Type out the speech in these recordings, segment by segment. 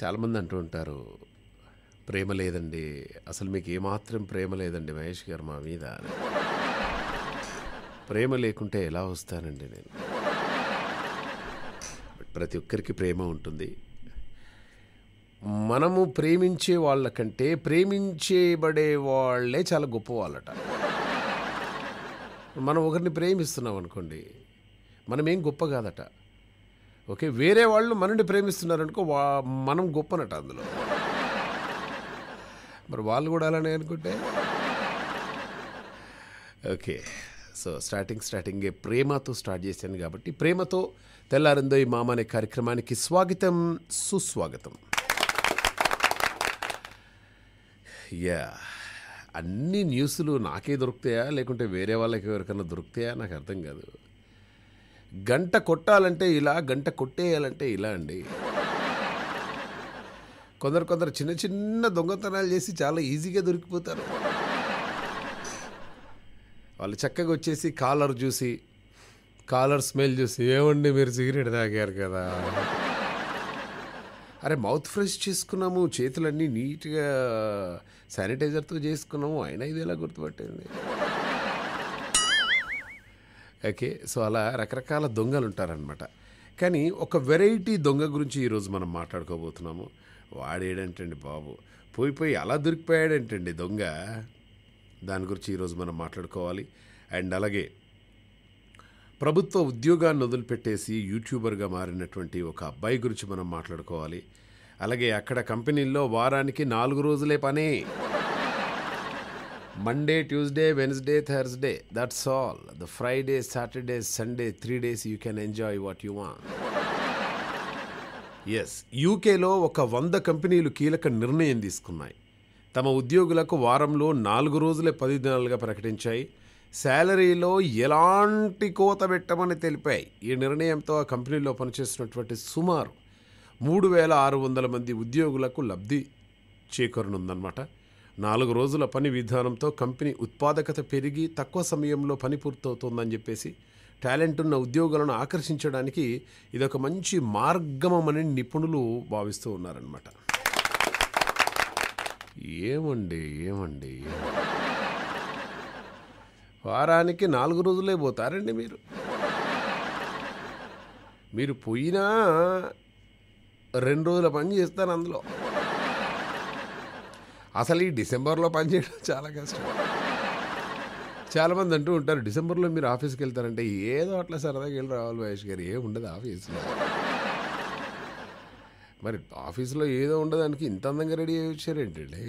చాలామంది అంటూ ఉంటారు ప్రేమ లేదండి అసలు మీకు ఏమాత్రం ప్రేమ లేదండి మహేష్ గారు మా మీద ప్రేమ లేకుంటే ఎలా వస్తానండి నేను ప్రతి ఒక్కరికి ప్రేమ ఉంటుంది మనము ప్రేమించే వాళ్ళకంటే ప్రేమించేబడే వాళ్ళే చాలా గొప్ప వాళ్ళట మనం ఒకరిని ప్రేమిస్తున్నాం అనుకోండి మనమేం గొప్ప కాదట ఓకే వేరే వాళ్ళు మనని ప్రేమిస్తున్నారనుకో వా మనం గొప్పనట అందులో మరి వాళ్ళు కూడా అలానే అనుకుంటే ఓకే సో స్టార్టింగ్ స్టార్టింగే ప్రేమతో స్టార్ట్ చేశాను కాబట్టి ప్రేమతో తెల్లారిందో ఈ మామ అనే కార్యక్రమానికి స్వాగతం సుస్వాగతం యా అన్ని న్యూస్లు నాకే దొరుకుతాయా లేకుంటే వేరే వాళ్ళకి ఎవరికైనా దొరుకుతాయా నాకు అర్థం కాదు గంట కొట్టాలంటే ఇలా గంట కొట్టేయాలంటే ఇలా అండి కొందరు కొందరు చిన్న చిన్న దొంగతనాలు చేసి చాలా ఈజీగా దొరికిపోతారు వాళ్ళు చక్కగా వచ్చేసి కాలర్ చూసి కాలర్ స్మెల్ చూసి ఏమండి మీరు సిగరెట్ తాగారు కదా అరే మౌత్ ఫ్రెష్ చేసుకున్నాము చేతులన్నీ నీట్గా శానిటైజర్తో చేసుకున్నాము అయినా ఇది ఎలా గుర్తుపట్టింది ఓకే సో అలా రకరకాల దొంగలు ఉంటారనమాట కానీ ఒక వెరైటీ దొంగ గురించి ఈరోజు మనం మాట్లాడుకోబోతున్నాము వాడేడంటండి బాబు పోయి పోయి అలా దొరికిపోయాడంటండి దొంగ దాని గురించి ఈరోజు మనం మాట్లాడుకోవాలి అండ్ అలాగే ప్రభుత్వ ఉద్యోగాన్ని వదిలిపెట్టేసి యూట్యూబర్గా మారినటువంటి ఒక అబ్బాయి గురించి మనం మాట్లాడుకోవాలి అలాగే అక్కడ కంపెనీల్లో వారానికి నాలుగు రోజులే పనే Monday Tuesday Wednesday Thursday that's all the Friday Saturday Sunday three days you can enjoy what you want yes యూకేలో ఒక వంద కంపెనీలు కీలక నిర్ణయం తీసుకున్నాయి తమ ఉద్యోగులకు వారంలో నాలుగు రోజులే పది దినాలుగా ప్రకటించాయి శాలరీలో ఎలాంటి కోత పెట్టమని తెలిపాయి ఈ నిర్ణయంతో ఆ కంపెనీలో పనిచేస్తున్నటువంటి సుమారు మూడు వేల ఆరు వందల మంది ఉద్యోగులకు లబ్ధి చేకూరనుందనమాట నాలుగు రోజుల పని విధానంతో కంపెనీ ఉత్పాదకత పెరిగి తక్కువ సమయంలో పని పూర్తవుతుందని చెప్పేసి టాలెంట్ ఉన్న ఉద్యోగాలను ఆకర్షించడానికి ఇదొక మంచి మార్గమని నిపుణులు భావిస్తూ ఉన్నారనమాట ఏమండి ఏమండి వారానికి నాలుగు రోజులే పోతారండి మీరు మీరు పోయినా రెండు రోజుల పని చేస్తారు అందులో అసలు ఈ డిసెంబర్లో పనిచేయడం చాలా కష్టం చాలామంది అంటూ ఉంటారు డిసెంబర్లో మీరు ఆఫీస్కి వెళ్తారంటే ఏదో అట్లా సరదాగా వెళ్ళి రావాలి మహేష్ గారు ఏం ఉండదు ఆఫీస్లో మరి ఆఫీస్లో ఏదో ఉండదానికి ఇంత అందంగా రెడీ అయ్యి వచ్చారేంటండి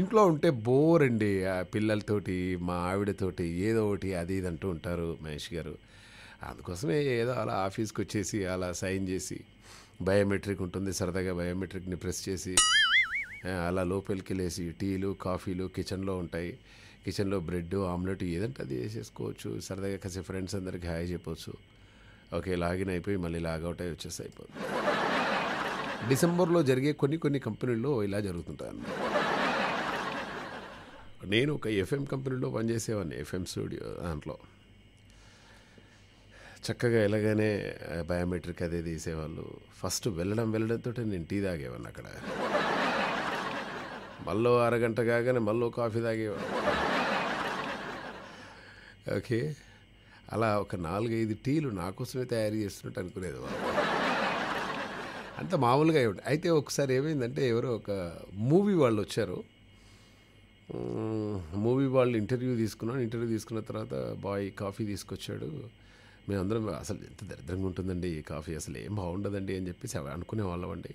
ఇంట్లో ఉంటే బోర్ అండి ఆ పిల్లలతోటి మా ఆవిడతోటి ఏదో ఒకటి అది ఇది అంటూ ఉంటారు మహేష్ గారు అందుకోసమే ఏదో అలా ఆఫీస్కి వచ్చేసి అలా సైన్ చేసి బయోమెట్రిక్ ఉంటుంది సరదాగా బయోమెట్రిక్ని ప్రెస్ చేసి అలా లోపలికి వెళ్ళేసి టీలు కాఫీలు కిచెన్లో ఉంటాయి కిచెన్లో బ్రెడ్ ఆమ్లెట్ ఏదంటే అది వేసేసుకోవచ్చు సరదాగా కలిసి ఫ్రెండ్స్ అందరికీ హాయ్ చెప్పవచ్చు ఓకే లాగిన్ అయిపోయి మళ్ళీ లాగౌట్ అయి వచ్చేసి అయిపోతుంది డిసెంబర్లో జరిగే కొన్ని కొన్ని కంపెనీల్లో ఇలా జరుగుతుంటాను నేను ఒక ఎఫ్ఎం కంపెనీలో పనిచేసేవాడిని ఎఫ్ఎం స్టూడియో దాంట్లో చక్కగా ఎలాగనే బయోమెట్రిక్ అదే తీసేవాళ్ళు ఫస్ట్ వెళ్ళడం వెళ్ళడంతో నేను టీ తాగేవాడిని అక్కడ మళ్ళీ అరగంట కాగానే మళ్ళీ కాఫీ తాగేవాడు ఓకే అలా ఒక నాలుగైదు టీలు నా కోసమే తయారు చేస్తున్నట్టు అనుకునేది వాళ్ళు అంత మామూలుగా ఇవ్వండి అయితే ఒకసారి ఏమైందంటే ఎవరో ఒక మూవీ వాళ్ళు వచ్చారు మూవీ వాళ్ళు ఇంటర్వ్యూ తీసుకున్నాను ఇంటర్వ్యూ తీసుకున్న తర్వాత బాయ్ కాఫీ తీసుకొచ్చాడు మేమందరం అసలు ఎంత దరిద్రంగా ఉంటుందండి ఈ కాఫీ అసలు ఏం బాగుండదండి అని చెప్పేసి అనుకునే అండి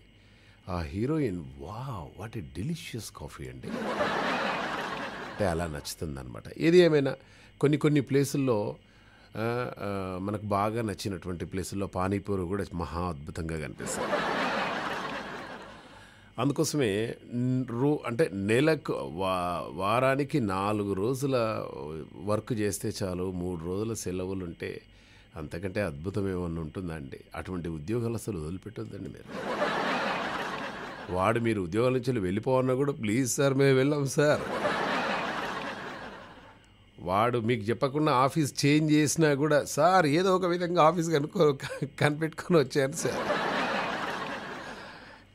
ఆ హీరోయిన్ వా వాట్ ఏ డెలిషియస్ కాఫీ అండి అంటే అలా నచ్చుతుంది అనమాట ఏది ఏమైనా కొన్ని కొన్ని ప్లేసుల్లో మనకు బాగా నచ్చినటువంటి ప్లేసుల్లో పానీపూరి కూడా మహా అద్భుతంగా కనిపిస్తుంది అందుకోసమే రో అంటే నెలకు వా వారానికి నాలుగు రోజుల వర్క్ చేస్తే చాలు మూడు రోజుల సెలవులు ఉంటే అంతకంటే అద్భుతం ఏమన్నా ఉంటుందండి అటువంటి ఉద్యోగాలు అసలు వదిలిపెట్టొద్దండి మీరు వాడు మీరు ఉద్యోగాల నుంచి వెళ్ళిపోవన్నా కూడా ప్లీజ్ సార్ మేము వెళ్ళాం సార్ వాడు మీకు చెప్పకుండా ఆఫీస్ చేంజ్ చేసినా కూడా సార్ ఏదో ఒక విధంగా ఆఫీస్ కనుక్కో కనిపెట్టుకొని వచ్చాను సార్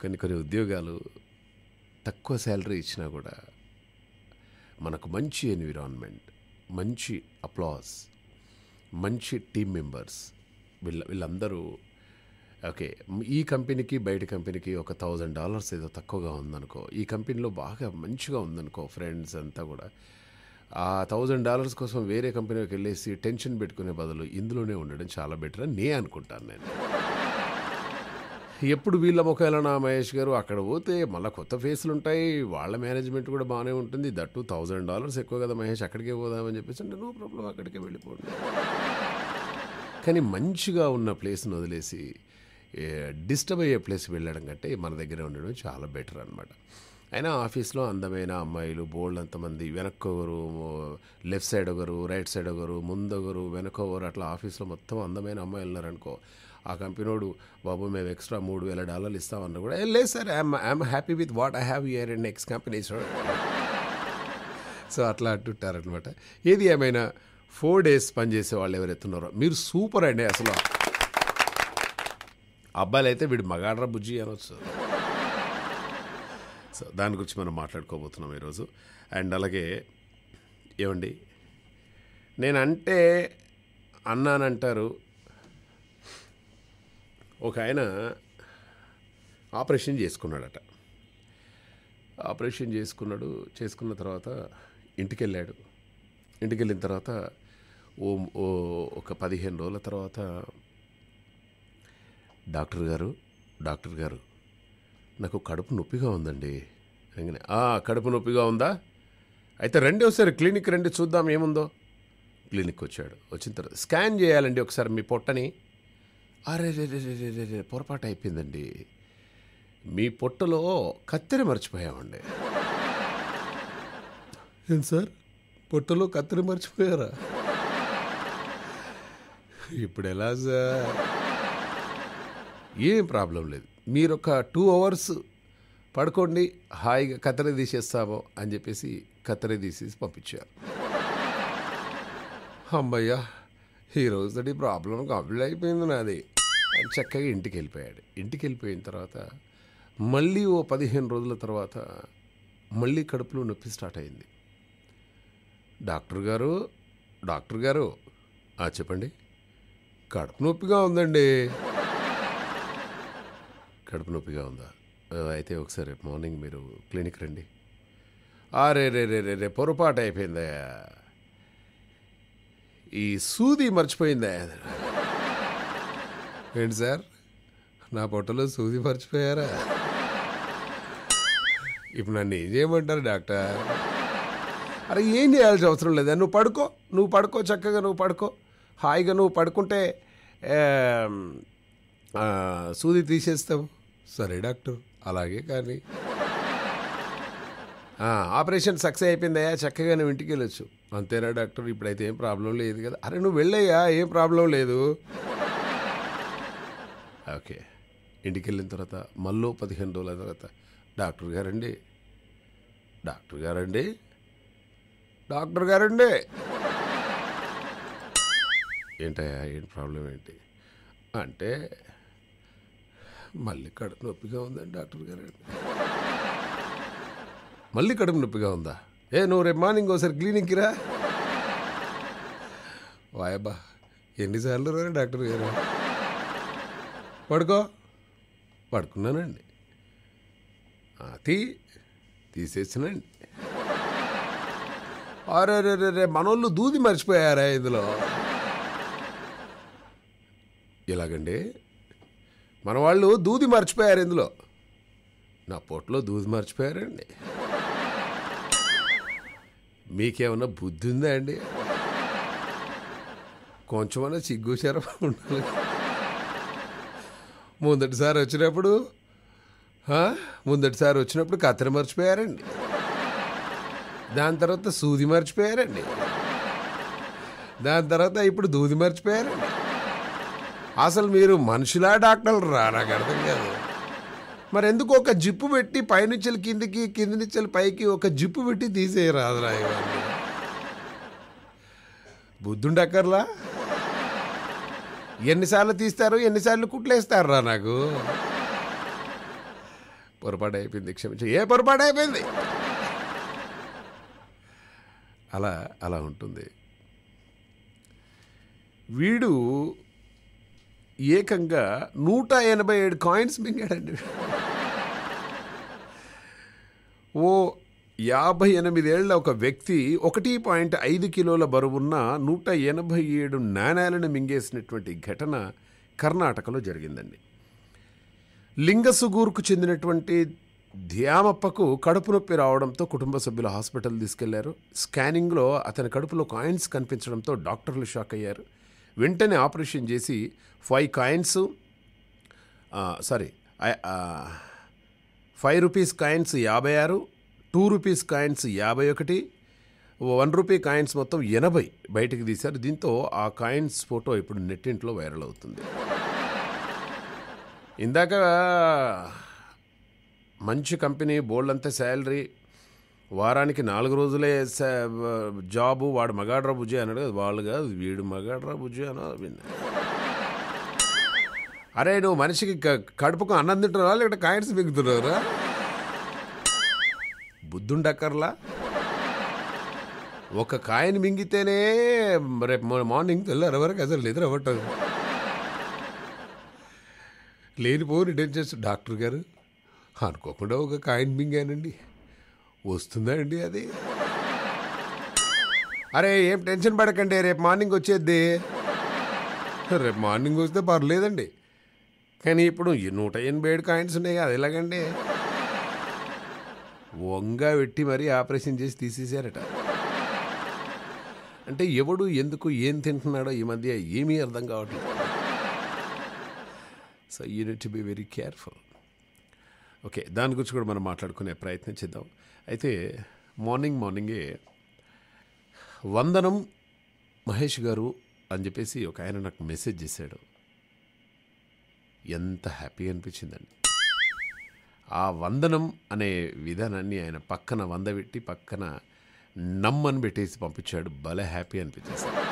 కొన్ని కొన్ని ఉద్యోగాలు తక్కువ శాలరీ ఇచ్చినా కూడా మనకు మంచి ఎన్విరాన్మెంట్ మంచి అప్లాస్ మంచి టీం మెంబర్స్ వీళ్ళ వీళ్ళందరూ ఓకే ఈ కంపెనీకి బయట కంపెనీకి ఒక థౌజండ్ డాలర్స్ ఏదో తక్కువగా ఉందనుకో ఈ కంపెనీలో బాగా మంచిగా ఉందనుకో ఫ్రెండ్స్ అంతా కూడా ఆ థౌజండ్ డాలర్స్ కోసం వేరే కంపెనీకి వెళ్ళేసి టెన్షన్ పెట్టుకునే బదులు ఇందులోనే ఉండడం చాలా బెటర్ అని నేను అనుకుంటాను నేను ఎప్పుడు వీళ్ళ నా మహేష్ గారు అక్కడ పోతే మళ్ళీ కొత్త ఫేసులు ఉంటాయి వాళ్ళ మేనేజ్మెంట్ కూడా బాగానే ఉంటుంది టూ థౌజండ్ డాలర్స్ ఎక్కువ కదా మహేష్ అక్కడికే పోదామని చెప్పేసి అంటే నో ప్రాబ్లం అక్కడికే వెళ్ళిపోండి కానీ మంచిగా ఉన్న ప్లేస్ని వదిలేసి డిస్టర్బ్ అయ్యే ప్లేస్ వెళ్ళడం కంటే మన దగ్గర ఉండడం చాలా బెటర్ అనమాట అయినా ఆఫీస్లో అందమైన అమ్మాయిలు బోల్డ్ అంతమంది వెనక్కొకరు లెఫ్ట్ సైడ్ ఒకరు రైట్ సైడ్ ఒకరు ముందొగరు వెనకొకరు అట్లా ఆఫీస్లో మొత్తం అందమైన అమ్మాయిలు ఉన్నారనుకో ఆ కంపెనీడు బాబు మేము ఎక్స్ట్రా మూడు వేల డాలర్లు ఇస్తామన్నా కూడా లేదు sir I'm I'm happy with what I have your and next company so అట్లా అంటుంటారనమాట ఏది ఏమైనా ఫోర్ డేస్ పనిచేసే వాళ్ళు ఎవరైతే ఉన్నారో మీరు సూపర్ అండి అసలు అబ్బాయిలు అయితే వీడు మగాడ్రా బుజ్జి అనొచ్చు సో దాని గురించి మనం మాట్లాడుకోబోతున్నాం ఈరోజు అండ్ అలాగే ఏమండి నేనంటే అన్నానంటారు ఒక ఆయన ఆపరేషన్ చేసుకున్నాడట ఆపరేషన్ చేసుకున్నాడు చేసుకున్న తర్వాత ఇంటికి వెళ్ళాడు ఇంటికి వెళ్ళిన తర్వాత ఓ ఒక పదిహేను రోజుల తర్వాత డాక్టర్ గారు డాక్టర్ గారు నాకు కడుపు నొప్పిగా ఉందండి అంగనే కడుపు నొప్పిగా ఉందా అయితే రండి ఒకసారి క్లినిక్ రండి చూద్దాం ఏముందో క్లినిక్ వచ్చాడు వచ్చిన తర్వాత స్కాన్ చేయాలండి ఒకసారి మీ పొట్టని అరే రే రే రే రే రే పొరపాటు అయిపోయిందండి మీ పొట్టలో కత్తెర మర్చిపోయామండి ఏం సార్ పొట్టలో కత్తెర మర్చిపోయారా ఇప్పుడు ఎలా సార్ ఏం ప్రాబ్లం లేదు మీరు ఒక టూ అవర్స్ పడుకోండి హాయిగా కత్తెర తీసేస్తామో అని చెప్పేసి కత్తెర తీసేసి పంపించారు అమ్మయ్యా ఈరోజు ఈ ప్రాబ్లం కంప్లీట్ అయిపోయింది నాది అని చక్కగా ఇంటికి వెళ్ళిపోయాడు ఇంటికి వెళ్ళిపోయిన తర్వాత మళ్ళీ ఓ పదిహేను రోజుల తర్వాత మళ్ళీ కడుపులో నొప్పి స్టార్ట్ అయింది డాక్టర్ గారు డాక్టర్ గారు చెప్పండి కడుపు నొప్పిగా ఉందండి కడుపు నొప్పిగా ఉందా అయితే ఒకసారి రేపు మార్నింగ్ మీరు క్లినిక్ రండి రే రే రే రే పొరపాటు అయిపోయిందా ఈ సూది మర్చిపోయిందా ఏంటి సార్ నా పొట్టలో సూది మర్చిపోయారా ఇప్పుడు నన్ను ఏం చేయమంటారు డాక్టర్ అరే ఏం చేయాల్సిన అవసరం లేదా నువ్వు పడుకో నువ్వు పడుకో చక్కగా నువ్వు పడుకో హాయిగా నువ్వు పడుకుంటే సూది తీసేస్తావు సరే డాక్టర్ అలాగే కానీ ఆపరేషన్ సక్సెస్ అయిపోయిందయ్యా చక్కగా నువ్వు ఇంటికి వెళ్ళొచ్చు అంతేనా డాక్టర్ ఇప్పుడైతే ఏం ప్రాబ్లం లేదు కదా అరే నువ్వు వెళ్ళయ్యా ఏం ప్రాబ్లం లేదు ఓకే ఇంటికి వెళ్ళిన తర్వాత మళ్ళీ పదిహేను రోజుల తర్వాత డాక్టర్ గారండి డాక్టర్ గారండి డాక్టర్ గారండి ఏంటయ్యా ఏంటి ప్రాబ్లం ఏంటి అంటే మళ్ళీ కడుపు నొప్పిగా ఉందండి డాక్టర్ గారు మళ్ళీ కడుపు నొప్పిగా ఉందా ఏ నువ్వు రేపు మార్నింగ్ ఒకసారి క్లినిక్కి రా వాయబ్బా ఎన్నిసార్లు రా డాక్టర్ గారు పడుకో పడుకున్నానండి తీ తీసేసినండి అరే రే రే రే మనోళ్ళు దూది మర్చిపోయారా ఇందులో ఎలాగండి మన వాళ్ళు దూది మర్చిపోయారు ఇందులో నా పొట్లో దూది మర్చిపోయారండి మీకేమన్నా బుద్ధి ఉందా అండి కొంచెమన్నా చెరప ఉండాలి ముందటిసారి వచ్చినప్పుడు ముందటిసారి వచ్చినప్పుడు కత్తెర మర్చిపోయారండి దాని తర్వాత సూది మర్చిపోయారండి దాని తర్వాత ఇప్పుడు దూది మర్చిపోయారండి అసలు మీరు మనుషులా డాక్టర్లు రా నాకు అర్థం కాదు మరి ఎందుకు ఒక జిప్పు పెట్టి పైనుంచి కిందికి కింది నుంచి పైకి ఒక జిప్పు పెట్టి తీసేయరాదురా ఇవన్నీ బుద్ధుండక్కర్లా ఎన్నిసార్లు తీస్తారు ఎన్నిసార్లు కుట్లేస్తారు రా నాకు పొరపాటు అయిపోయింది క్షమించ ఏ పొరపాటు అయిపోయింది అలా అలా ఉంటుంది వీడు ఏకంగా నూట ఎనభై ఏడు కాయిన్స్ మింగాడండి ఓ యాభై ఎనిమిదేళ్ల ఒక వ్యక్తి ఒకటి పాయింట్ ఐదు కిలోల బరువున్న నూట ఎనభై ఏడు నాణాలను మింగేసినటువంటి ఘటన కర్ణాటకలో జరిగిందండి లింగసుగూర్కు చెందినటువంటి ధ్యామప్పకు కడుపు నొప్పి రావడంతో కుటుంబ సభ్యులు హాస్పిటల్ తీసుకెళ్లారు స్కానింగ్లో అతని కడుపులో కాయిన్స్ కనిపించడంతో డాక్టర్లు షాక్ అయ్యారు వెంటనే ఆపరేషన్ చేసి five coins sorry five rupees coins యాభై ఆరు టూ రూపీస్ కాయిన్స్ యాభై ఒకటి వన్ రూపీ కాయిన్స్ మొత్తం ఎనభై బయటకు తీశారు దీంతో ఆ కాయిన్స్ ఫోటో ఇప్పుడు నెట్టింట్లో వైరల్ అవుతుంది ఇందాక మంచి కంపెనీ బోల్డ్ అంతా శాలరీ వారానికి నాలుగు రోజులే జాబు వాడు మగాడ్రా బుజ్జి అన్నాడు కదా వాళ్ళు కాదు వీడు మగాడ్రా బుజ్జి అన్నారు విన్న అరే నువ్వు మనిషికి కడుపుకు అన్నం తింటున్నారా లేకపోతే కాయన్స్ బిగుతున్నావురా బుద్ధుండక్కర్లా ఒక కాయని మింగితేనే రేపు మార్నింగ్ తెల్లారు వరకు అసలు నిద్ర అవ్వటం లేనిపోని టెన్షన్స్ డాక్టర్ గారు అనుకోకుండా ఒక కాయని మింగానండి వస్తుందా అండి అది అరే ఏం టెన్షన్ పడకండి రేపు మార్నింగ్ వచ్చేది రేపు మార్నింగ్ వస్తే పర్లేదండి కానీ ఇప్పుడు నూట ఎనభై ఏడు కాయింట్స్ ఉన్నాయి కదా ఎలాగండి వంగ పెట్టి మరీ ఆపరేషన్ చేసి తీసేశారట అంటే ఎవడు ఎందుకు ఏం తింటున్నాడో ఈ మధ్య ఏమీ అర్థం కావట్లేదు so you need to be very careful okay దాని గురించి కూడా మనం మాట్లాడుకునే ప్రయత్నం చేద్దాం అయితే మార్నింగ్ మార్నింగే వందనం మహేష్ గారు అని చెప్పేసి ఒక ఆయన నాకు మెసేజ్ చేశాడు ఎంత హ్యాపీ అనిపించిందండి ఆ వందనం అనే విధానాన్ని ఆయన పక్కన వంద పెట్టి పక్కన నమ్మని పెట్టేసి పంపించాడు భలే హ్యాపీ అనిపించేసాడు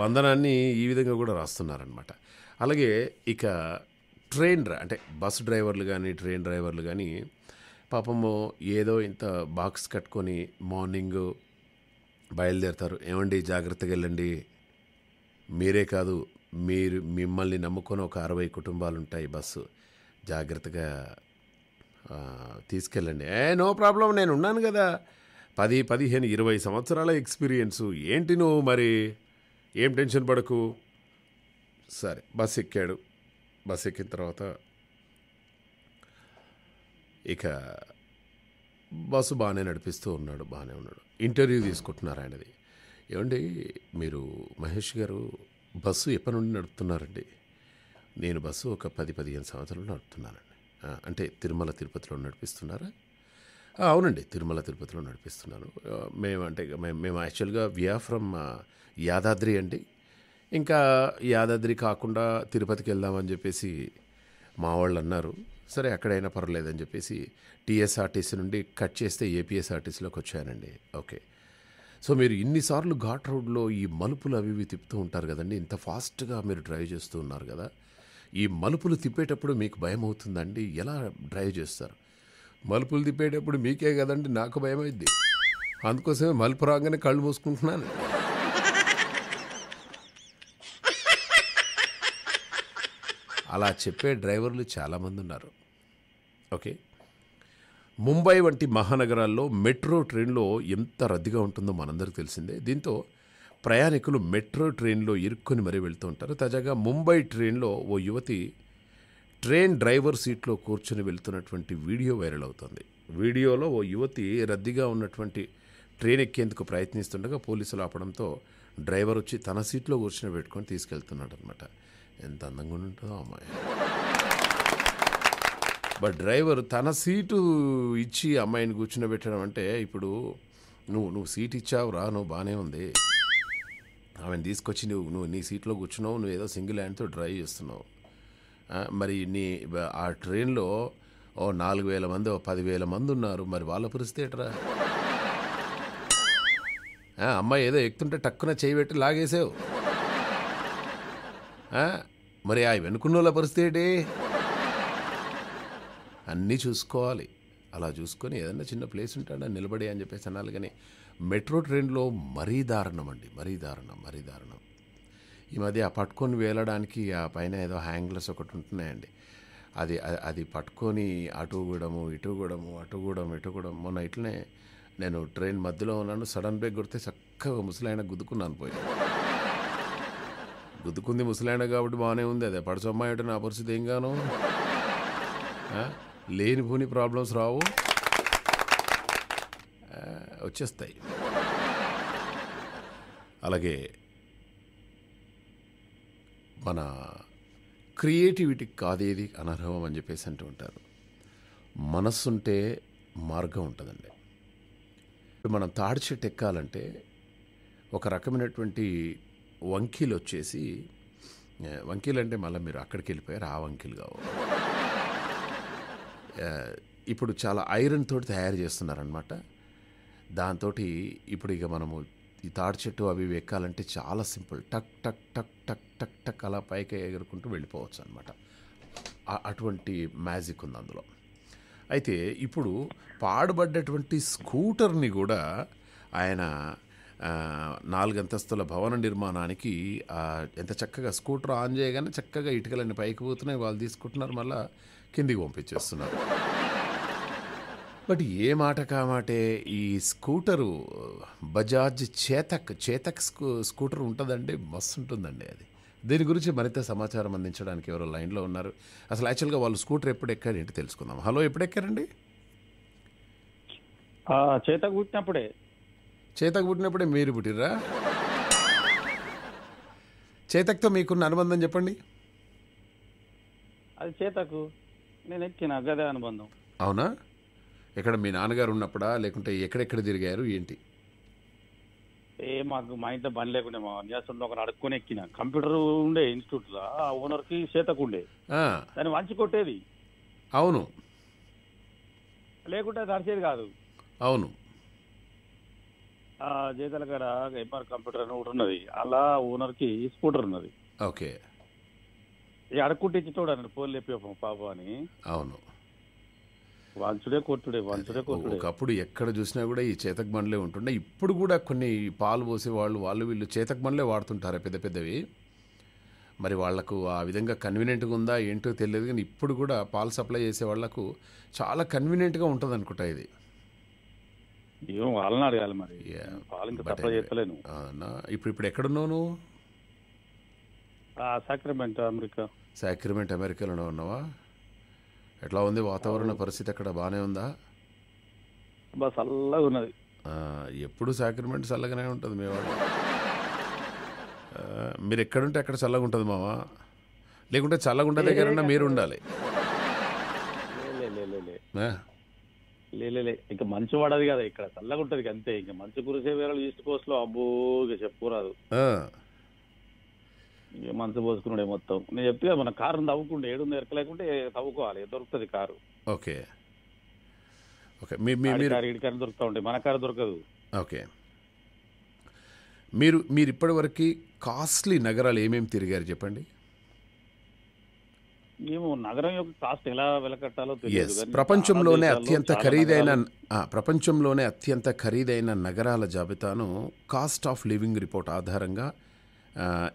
వందనాన్ని ఈ విధంగా కూడా రాస్తున్నారనమాట అలాగే ఇక ట్రైన్ అంటే బస్ డ్రైవర్లు కానీ ట్రైన్ డ్రైవర్లు కానీ పాపము ఏదో ఇంత బాక్స్ కట్టుకొని మార్నింగ్ బయలుదేరుతారు ఏమండి జాగ్రత్తగా వెళ్ళండి మీరే కాదు మీరు మిమ్మల్ని నమ్ముకొని ఒక అరవై కుటుంబాలు ఉంటాయి బస్సు జాగ్రత్తగా తీసుకెళ్ళండి ఏ నో ప్రాబ్లం నేను ఉన్నాను కదా పది పదిహేను ఇరవై సంవత్సరాల ఎక్స్పీరియన్సు ఏంటి నువ్వు మరి ఏం టెన్షన్ పడకు సరే బస్ ఎక్కాడు బస్ ఎక్కిన తర్వాత ఇక బస్సు బాగానే నడిపిస్తూ ఉన్నాడు బాగానే ఉన్నాడు ఇంటర్వ్యూ తీసుకుంటున్నారు ఆయనది ఏమండి మీరు మహేష్ గారు బస్సు ఎప్పటి నుండి నడుపుతున్నారండి నేను బస్సు ఒక పది పదిహేను సంవత్సరాలు నడుపుతున్నానండి అంటే తిరుమల తిరుపతిలో నడిపిస్తున్నారా అవునండి తిరుమల తిరుపతిలో నడిపిస్తున్నాను మేము అంటే మేము మేము యాక్చువల్గా విఆర్ ఫ్రమ్ యాదాద్రి అండి ఇంకా యాదాద్రి కాకుండా తిరుపతికి వెళ్దామని చెప్పేసి మా వాళ్ళు అన్నారు సరే ఎక్కడైనా పర్వాలేదని చెప్పేసి టీఎస్ఆర్టీసీ నుండి కట్ చేస్తే ఏపీఎస్ఆర్టీసీలోకి వచ్చానండి ఓకే సో మీరు ఇన్నిసార్లు ఘాట్ రోడ్లో ఈ మలుపులు అవి ఇవి తిప్పుతూ ఉంటారు కదండి ఇంత ఫాస్ట్గా మీరు డ్రైవ్ చేస్తూ ఉన్నారు కదా ఈ మలుపులు తిప్పేటప్పుడు మీకు భయం అవుతుందండి ఎలా డ్రైవ్ చేస్తారు మలుపులు తిప్పేటప్పుడు మీకే కదండి నాకు భయం అయింది అందుకోసమే మలుపు రాగానే కళ్ళు మూసుకుంటున్నాను అలా చెప్పే డ్రైవర్లు చాలామంది ఉన్నారు ఓకే ముంబై వంటి మహానగరాల్లో మెట్రో ట్రైన్లో ఎంత రద్దీగా ఉంటుందో మనందరికీ తెలిసిందే దీంతో ప్రయాణికులు మెట్రో ట్రైన్లో ఇరుక్కొని మరీ వెళ్తూ ఉంటారు తాజాగా ముంబై ట్రైన్లో ఓ యువతి ట్రైన్ డ్రైవర్ సీట్లో కూర్చొని వెళ్తున్నటువంటి వీడియో వైరల్ అవుతుంది వీడియోలో ఓ యువతి రద్దీగా ఉన్నటువంటి ట్రైన్ ఎక్కేందుకు ప్రయత్నిస్తుండగా పోలీసులు ఆపడంతో డ్రైవర్ వచ్చి తన సీట్లో కూర్చొని పెట్టుకొని తీసుకెళ్తున్నాడు అనమాట ఎంత అందంగా ఉంటుందో అమ్మాయి బట్ డ్రైవర్ తన సీటు ఇచ్చి అమ్మాయిని కూర్చున్నబెట్టడం అంటే ఇప్పుడు నువ్వు నువ్వు సీట్ రా నువ్వు బాగానే ఉంది ఆమెను తీసుకొచ్చి నువ్వు నువ్వు నీ సీట్లో కూర్చున్నావు నువ్వు ఏదో సింగిల్ హ్యాండ్తో డ్రైవ్ చేస్తున్నావు మరి నీ ఆ ట్రైన్లో ఓ నాలుగు వేల మంది ఓ పదివేల మంది ఉన్నారు మరి వాళ్ళ పరిస్థితి ఏట్రా అమ్మాయి ఏదో ఎక్కుతుంటే టక్కున చేయి పెట్టి లాగేసావు మరి ఆ వెనుకున్నోళ్ళ పరిస్థితి ఏంటి అన్నీ చూసుకోవాలి అలా చూసుకొని ఏదన్నా చిన్న ప్లేస్ ఉంటాడా నిలబడి అని చెప్పేసి అన్నారు కానీ మెట్రో ట్రైన్లో మరీ దారుణం అండి మరీ దారుణం మరీ దారుణం ఈ మధ్య ఆ పట్టుకొని వేలడానికి ఆ పైన ఏదో హ్యాంగ్లర్స్ ఒకటి ఉంటున్నాయండి అది అది పట్టుకొని అటు కూడము ఇటు కూడము అటు కూడము ఇటు కూడము మొన్న ఇట్లనే నేను ట్రైన్ మధ్యలో ఉన్నాను సడన్ బ్రేక్ కొడితే చక్కగా ముసలాయన గుద్దుకున్నాను పోయి గుద్దుకుంది ముసలాయన కాబట్టి బాగానే ఉంది అదే పడసమ్మాయి అంటే నా పరిస్థితి ఏం గాను లేనిపోని ప్రాబ్లమ్స్ రావు వచ్చేస్తాయి అలాగే మన క్రియేటివిటీ కాదేది అనర్హం అని చెప్పేసి అంటూ ఉంటారు మనస్సుంటే మార్గం ఉంటుందండి మనం తాడి చెట్టు ఎక్కాలంటే ఒక రకమైనటువంటి వంకీలు వచ్చేసి వంకీలు అంటే మళ్ళీ మీరు అక్కడికి వెళ్ళిపోయారు ఆ వంకీలు కావు ఇప్పుడు చాలా ఐరన్ తోటి తయారు చేస్తున్నారనమాట దాంతో ఇప్పుడు ఇక మనము ఈ తాడి చెట్టు అవి ఎక్కాలంటే చాలా సింపుల్ టక్ టక్ టక్ టక్ టక్ టక్ అలా పైకి ఎగురుకుంటూ వెళ్ళిపోవచ్చు అనమాట అటువంటి మ్యాజిక్ ఉంది అందులో అయితే ఇప్పుడు పాడుబడ్డటువంటి స్కూటర్ని కూడా ఆయన నాలుగు అంతస్తుల భవన నిర్మాణానికి ఎంత చక్కగా స్కూటర్ ఆన్ చేయగానే చక్కగా ఇటుకలన్నీ పైకి పోతున్నాయి వాళ్ళు తీసుకుంటున్నారు మళ్ళీ కిందికి పంపించేస్తున్నారు బట్ ఏ మాట కామాటే ఈ స్కూటరు బజాజ్ చేతక్ చేతక్ స్కూటర్ ఉంటుందండి మస్తు ఉంటుందండి అది దీని గురించి మరింత సమాచారం అందించడానికి ఎవరో లైన్లో ఉన్నారు అసలు యాక్చువల్గా వాళ్ళు స్కూటర్ ఎప్పుడు ఎక్కారు ఏంటి తెలుసుకుందాం హలో ఎప్పుడు ఎక్కారండి చేతక్ పుట్టినప్పుడే చేతకు పుట్టినప్పుడే మీరు పుట్టిర్రా చేతక్తో మీకున్న అనుబంధం చెప్పండి అది చేతకు నేను ఎక్కిన గదే అనుబంధం అవునా ఎక్కడ మీ నాన్నగారు ఉన్నప్పుడా లేకుంటే ఎక్కడెక్కడ తిరిగారు ఏంటి ఏ మాకు మా ఇంట్లో బండి లేకుండా మా న్యాసంలో ఒకరు అడుక్కొని ఎక్కిన కంప్యూటర్ ఉండే ఇన్స్టిట్యూట్లో ఆ ఓనర్కి చేతకు ఉండే దాన్ని వంచి కొట్టేది అవును లేకుంటే నడిచేది కాదు అవును జీతాల కాడ ఎంఆర్ కంప్యూటర్ అని ఒకటి ఉన్నది అలా ఓనర్కి స్కూటర్ ఉన్నది ఓకే ఇక అడుక్కుంటే ఇచ్చినోడు ఫోన్ లేపి పాప అని అవును వంచుడే కొట్టుడే వంచుడే కొట్టుడే ఒకప్పుడు ఎక్కడ చూసినా కూడా ఈ చేతక బండ్లే ఉంటుండే ఇప్పుడు కూడా కొన్ని పాలు పోసే వాళ్ళు వాళ్ళు వీళ్ళు చేతక బండ్లే వాడుతుంటారు పెద్ద పెద్దవి మరి వాళ్లకు ఆ విధంగా కన్వీనియంట్గా ఉందా ఏంటో తెలియదు కానీ ఇప్పుడు కూడా పాలు సప్లై చేసే వాళ్లకు చాలా కన్వీనియంట్గా ఉంటుంది అనుకుంటా ఇది ఏం వాళ్ళని అడగాలి మరి వాళ్ళు ఇంకా తప్ప ఇప్పుడు ఇప్పుడు ఎక్కడున్నావు నువ్వు సాక్రమెంట్ అమెరికా సాక్రమెంట్ అమెరికాలోనే ఉన్నావా ఎట్లా ఉంది వాతావరణ పరిస్థితి అక్కడ బాగానే ఉందా బా చల్లగా ఉన్నది ఎప్పుడు సాక్రమెంట్ చల్లగానే ఉంటుంది మీ వాళ్ళు మీరు ఎక్కడుంటే అక్కడ చల్లగా ఉంటుంది మామ లేకుంటే చల్లగుండ దగ్గర మీరు ఉండాలి లేలే ఇంకా మంచు పడదు కదా ఇక్కడ చల్లగా అంతే ఇంకా మంచు కురిసే వేరే ఈస్ట్ కోస్ట్ లో అబ్బో ఇక చెప్పుకోరాదు మంచు పోసుకున్నాడే మొత్తం నేను చెప్తే మన కారు తవ్వుకుంటే ఏడు లేకుంటే తవ్వుకోవాలి దొరుకుతుంది కారు ఓకే ఓకే మీ కారు ఇడి కారు దొరుకుతూ ఉంటాయి మన కారు దొరకదు ఓకే మీరు మీరు ఇప్పటివరకు కాస్ట్లీ నగరాలు ఏమేమి తిరిగారు చెప్పండి మేము నగరం యొక్క కాస్ట్ ఎలా వెలకట్టాలో తెలియదు ప్రపంచంలోనే అత్యంత ఖరీదైన ప్రపంచంలోనే అత్యంత ఖరీదైన నగరాల జాబితాను కాస్ట్ ఆఫ్ లివింగ్ రిపోర్ట్ ఆధారంగా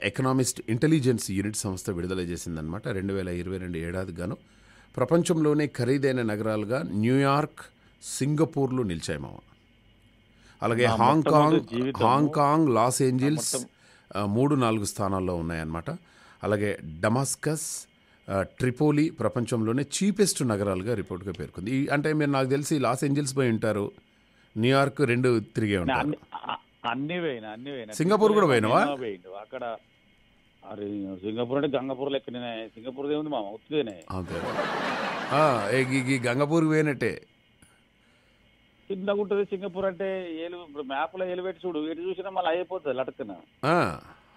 ఎకనామిస్ట్ ఇంటెలిజెన్స్ యూనిట్ సంస్థ విడుదల చేసిందనమాట రెండు వేల ఇరవై రెండు ఏడాది గాను ప్రపంచంలోనే ఖరీదైన నగరాలుగా న్యూయార్క్ సింగపూర్లు నిలిచాయి మామ అలాగే హాంకాంగ్ హాంకాంగ్ లాస్ ఏంజిల్స్ మూడు నాలుగు స్థానాల్లో ఉన్నాయన్నమాట అలాగే డమాస్కస్ ట్రిపోలి ప్రపంచంలోనే చీపెస్ట్ నగరాలుగా రిపోర్ట్గా పేర్కొంది అంటే మీరు నాకు తెలిసి లాస్ ఏంజల్స్ పోయి ఉంటారు న్యూయార్క్ రెండు తిరిగే ఉంటారు అన్ని పోయినా అన్ని పోయినా సింగపూర్ కూడా పోయినావా అక్కడ సింగపూర్ అంటే గంగపూర్ లెక్కనే సింగపూర్ ఏముంది మా ఉత్తిదేనే ఈ గంగపూర్ పోయినట్టే చిన్నగా ఉంటుంది సింగపూర్ అంటే ఏలు ఇప్పుడు మ్యాప్లో ఏలు పెట్టి చూడు ఎటు చూసినా మళ్ళీ అయిపోతుంది లటక్కన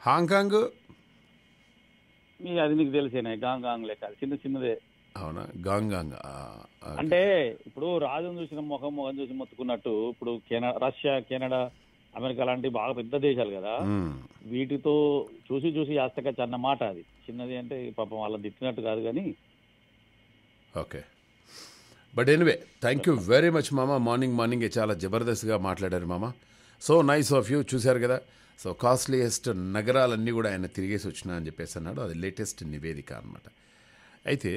హాంకాంగ్ అది నీకు తెలిసేనే గాంగ్ గాంగ్ లెక్క చిన్న చిన్నదే అవునా గాంగాంగ్ అంటే ఇప్పుడు రాజును చూసిన ముఖం ముఖం చూసి మొత్తుకున్నట్టు ఇప్పుడు కెనడా రష్యా కెనడా అమెరికా లాంటి బాగా పెద్ద దేశాలు కదా వీటితో చూసి చూసి చేస్తా చిన్న మాట అది చిన్నది అంటే పాపం వాళ్ళని తిట్టినట్టు కాదు కానీ okay but anyway thank you very much మామ మార్నింగ్ మార్నింగ్ చాలా జబర్దస్త్గా మాట్లాడారు మామ సో నైస్ ఆఫ్ యూ చూశారు కదా సో కాస్ట్లీయెస్ట్ నగరాలన్నీ కూడా ఆయన తిరిగేసి వచ్చినా అని చెప్పేసి అన్నాడు అది లేటెస్ట్ నివేదిక అనమాట అయితే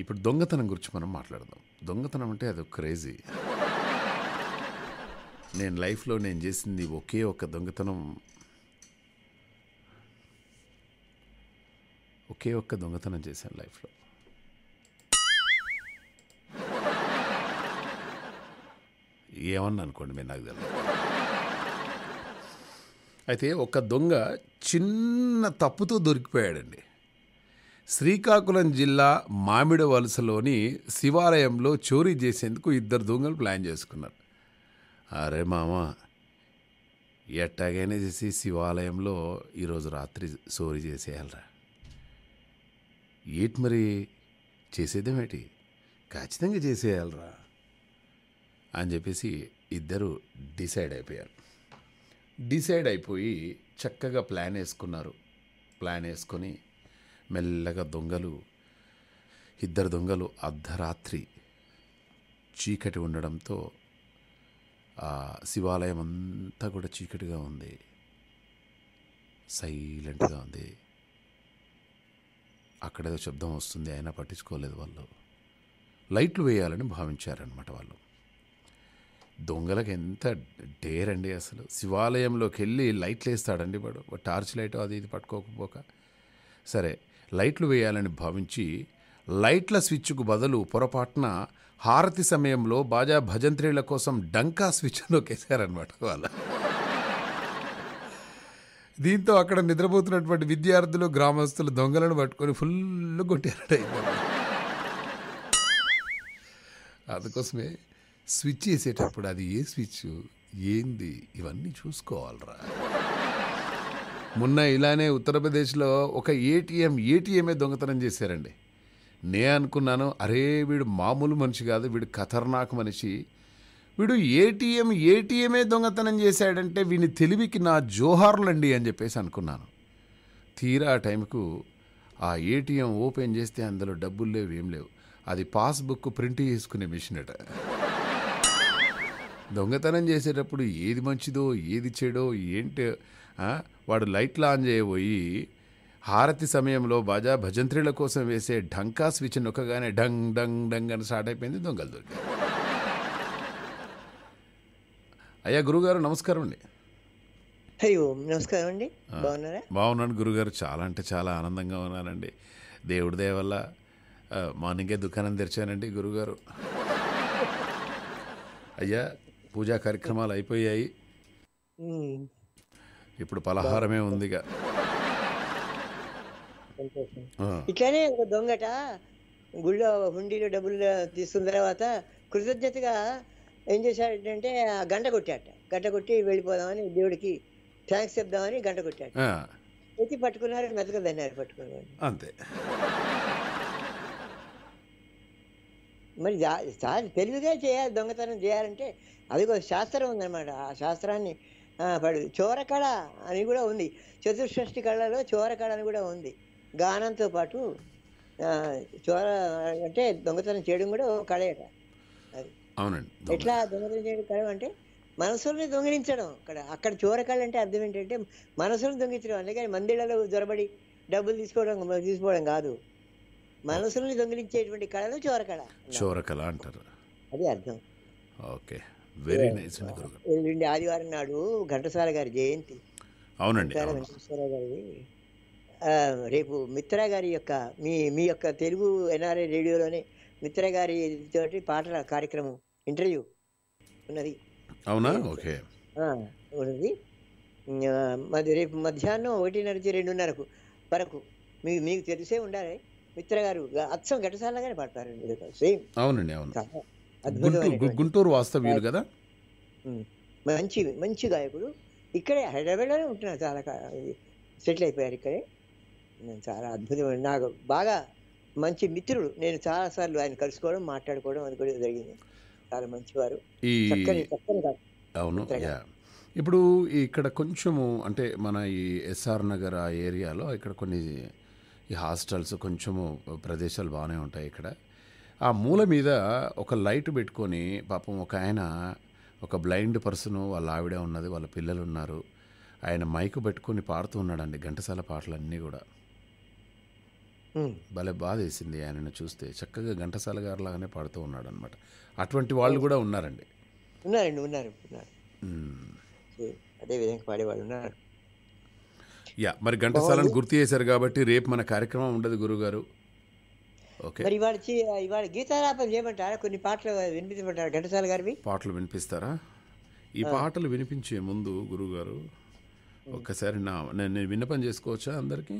ఇప్పుడు దొంగతనం గురించి మనం మాట్లాడదాం దొంగతనం అంటే అది క్రేజీ నేను లైఫ్లో నేను చేసింది ఒకే ఒక దొంగతనం ఒకే ఒక్క దొంగతనం చేశాను లైఫ్లో ఏమన్నా అనుకోండి మీరు నాకు తెలియదు అయితే ఒక దొంగ చిన్న తప్పుతో దొరికిపోయాడండి శ్రీకాకుళం జిల్లా మామిడి వలసలోని శివాలయంలో చోరీ చేసేందుకు ఇద్దరు దొంగలు ప్లాన్ చేసుకున్నారు అరే మామ ఎట్టాగైనా చేసి శివాలయంలో ఈరోజు రాత్రి చోరీ చేసేయాలరా ఏటి మరి చేసేదేమేటి ఖచ్చితంగా చేసేయాలరా అని చెప్పేసి ఇద్దరు డిసైడ్ అయిపోయారు డిసైడ్ అయిపోయి చక్కగా ప్లాన్ వేసుకున్నారు ప్లాన్ వేసుకొని మెల్లగా దొంగలు ఇద్దరు దొంగలు అర్ధరాత్రి చీకటి ఉండడంతో శివాలయం అంతా కూడా చీకటిగా ఉంది సైలెంట్గా ఉంది అక్కడేదో శబ్దం వస్తుంది అయినా పట్టించుకోలేదు వాళ్ళు లైట్లు వేయాలని భావించారనమాట వాళ్ళు దొంగలకు ఎంత డేర్ అండి అసలు శివాలయంలోకి వెళ్ళి లైట్లు వేస్తాడండి వాడు టార్చ్ లైట్ అది ఇది పట్టుకోకపోక సరే లైట్లు వేయాలని భావించి లైట్ల స్విచ్కు బదులు పొరపాటున హారతి సమయంలో బాజా భజంత్రీల కోసం డంకా స్విచ్ నొక్కేశారనమాట వాళ్ళ దీంతో అక్కడ నిద్రపోతున్నటువంటి విద్యార్థులు గ్రామస్తులు దొంగలను పట్టుకొని ఫుల్ కొట్టారట అందుకోసమే స్విచ్ చేసేటప్పుడు అది ఏ స్విచ్ ఏంది ఇవన్నీ చూసుకోవాలరా మొన్న ఇలానే ఉత్తరప్రదేశ్లో ఒక ఏటీఎం ఏటీఎంఏ దొంగతనం చేశారండి నే అనుకున్నాను అరే వీడు మామూలు మనిషి కాదు వీడు ఖతర్నాక్ మనిషి వీడు ఏటీఎం ఏటీఎంఏ దొంగతనం చేశాడంటే వీని తెలివికి నా జోహార్లండి అని చెప్పేసి అనుకున్నాను తీరా ఆ టైంకు ఆ ఏటీఎం ఓపెన్ చేస్తే అందులో డబ్బులు లేవు ఏం లేవు అది పాస్బుక్ ప్రింట్ చేసుకునే మిషన్ అట దొంగతనం చేసేటప్పుడు ఏది మంచిదో ఏది చెడో ఏంటి వాడు లైట్లు ఆన్ చేయబోయి హారతి సమయంలో బాజా భజంత్రిల కోసం వేసే ఢంకా స్విచ్ నొక్కగానే డంగ్ డంగ్ డంగ్ అని స్టార్ట్ అయిపోయింది దొంగలు దొరికి అయ్యా గురుగారు నమస్కారం అండి నమస్కారం అండి బాగున్నారా బాగున్నాను గురుగారు చాలా అంటే చాలా ఆనందంగా ఉన్నానండి దేవుడి దయ వల్ల మార్నింగే దుకాణం తెరిచానండి గురుగారు అయ్యా పూజా కార్యక్రమాలు అయిపోయాయి ఇప్పుడు పలహారమే ఉందిగా ఇట్లానే ఒక దొంగట గుళ్ళో హుండీలో డబ్బులు తీసుకున్న తర్వాత కృతజ్ఞతగా ఏం చేశాడంటే గంట కొట్టాట గంట కొట్టి వెళ్ళిపోదామని దేవుడికి థ్యాంక్స్ చెప్దామని గంట కొట్టాడు ఎత్తి పట్టుకున్నారు మెతకదన్నారు పట్టుకున్నారు అంతే మరి తెలివిగా చేయాలి దొంగతనం చేయాలంటే అది ఒక శాస్త్రం ఉందన్నమాట ఆ శాస్త్రాన్ని పడు చోరకళ అని కూడా ఉంది చతుర్షష్టి కళలో చోరకళ అని కూడా ఉంది గానంతో పాటు చోర అంటే దొంగతనం చేయడం కూడా ఒక కళయట అది అవునండి ఎట్లా దొంగతనం చేయడం కళ అంటే మనసుల్ని దొంగిలించడం అక్కడ అక్కడ చోరకళ అంటే అర్థం ఏంటంటే మనసులను దొంగిలించడం అందుకని మందిళ్ళలో జొరబడి డబ్బులు తీసుకోవడం తీసుకోవడం కాదు మనసుని దొంగిలించేటువంటి కళను చోరకళ చోరకళ అంటారు అది అర్థం ఓకే వెరీ నైస్ అండి ఆదివారం నాడు ఘంటసాల గారి జయంతి అవునండి గారి రేపు మిత్ర గారి యొక్క మీ మీ యొక్క తెలుగు ఎన్ఆర్ఐ రేడియోలోనే మిత్ర గారి తోటి పాటల కార్యక్రమం ఇంటర్వ్యూ ఉన్నది అవునా ఓకే ఉన్నది మరి రేపు మధ్యాహ్నం ఒకటిన్నర నుంచి రెండున్నరకు వరకు మీకు మీకు తెలిసే ఉండాలి మిత్ర గారు అచ్చం ఘటసాలగానే పాడతారు సేమ్ అవునండి అవును గుంటూరు వాస్తవ్యులు కదా మంచి మంచి గాయకుడు ఇక్కడే హైదరాబాద్లోనే ఉంటున్నారు చాలా సెటిల్ అయిపోయారు ఇక్కడే నేను చాలా అద్భుతమైన నాకు బాగా మంచి మిత్రుడు నేను చాలాసార్లు ఆయన కలుసుకోవడం మాట్లాడుకోవడం అది కూడా జరిగింది చాలా మంచివారు చక్కని అవును ఇప్పుడు ఇక్కడ కొంచెము అంటే మన ఈ ఎస్ఆర్ నగర్ ఆ ఏరియాలో ఇక్కడ కొన్ని ఈ హాస్టల్స్ కొంచెము ప్రదేశాలు బాగానే ఉంటాయి ఇక్కడ ఆ మూల మీద ఒక లైట్ పెట్టుకొని పాపం ఒక ఆయన ఒక బ్లైండ్ పర్సన్ వాళ్ళ ఆవిడ ఉన్నది వాళ్ళ పిల్లలు ఉన్నారు ఆయన మైక్ పెట్టుకొని పాడుతూ ఉన్నాడండి ఘంటసాల పాటలన్నీ కూడా భలే బాధ వేసింది ఆయనను చూస్తే చక్కగా ఘంటసాల గారు లాగానే పాడుతూ ఉన్నాడు అనమాట అటువంటి వాళ్ళు కూడా ఉన్నారండి ఉన్నారండి ఉన్నారు ఉన్నారు అదే విధంగా పాడేవాళ్ళు ఉన్నారు యా మరి ఘంటసాలను గుర్తు చేశారు కాబట్టి రేపు మన కార్యక్రమం ఉండదు గురుగారు మరి ఇవాళ ఇవాళ గీతాలాపం చేయమంటారా కొన్ని పాటలు వినిపించమంటారా ఘంటసాల గారివి పాటలు వినిపిస్తారా ఈ పాటలు వినిపించే ముందు గురుగారు ఒక్కసారి నా నేను విన్నపం చేసుకోవచ్చా అందరికి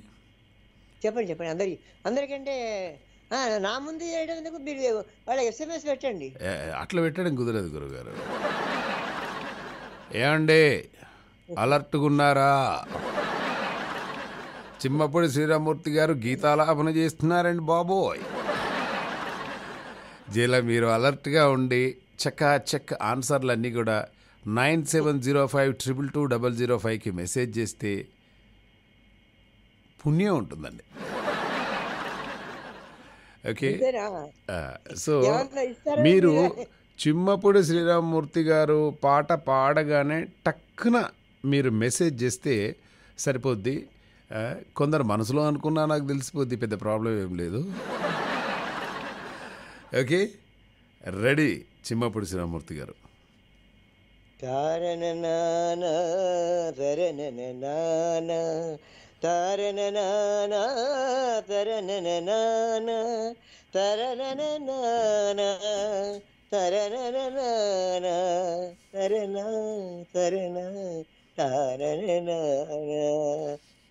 చెప్పండి చెప్పండి అందరికి అందరికంటే నా ముందు చేయడం ఎందుకు మీరు వాళ్ళ ఎస్ఎంఎస్ పెట్టండి అట్లా పెట్టడం కుదరదు గురుగారు ఏమండి అలర్ట్గా ఉన్నారా చిమ్మపూడి శ్రీరామూర్తి గారు గీతాలాపన చేస్తున్నారండి బాబోయ్ జీలా మీరు అలర్ట్గా ఉండి చక్కా చెక్ అన్నీ కూడా nine seven zero five triple two double zero ఫైవ్కి మెసేజ్ చేస్తే పుణ్యం ఉంటుందండి ఓకే సో మీరు చిమ్మపూడి శ్రీరామమూర్తి గారు పాట పాడగానే టక్కున మీరు మెసేజ్ చేస్తే సరిపోద్ది కొందరు మనసులో అనుకున్నా నాకు తెలిసిపోద్ది పెద్ద ప్రాబ్లం ఏం లేదు ఓకే రెడీ చిమ్మపూడి శ్రీరామూర్తి గారు తారణ నానా తరణ నానా తరణ నానా తరణ నానా తరణ నానా తరణ నానా తరణ తరణ తారణ నానా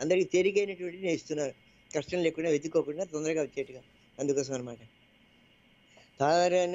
అందరికి తేలికైనటువంటి నేను ఇస్తున్నాను కష్టం లేకుండా వెతుక్కోకుండా తొందరగా వచ్చేట్టుగా అందుకోసం అనమాట తారణ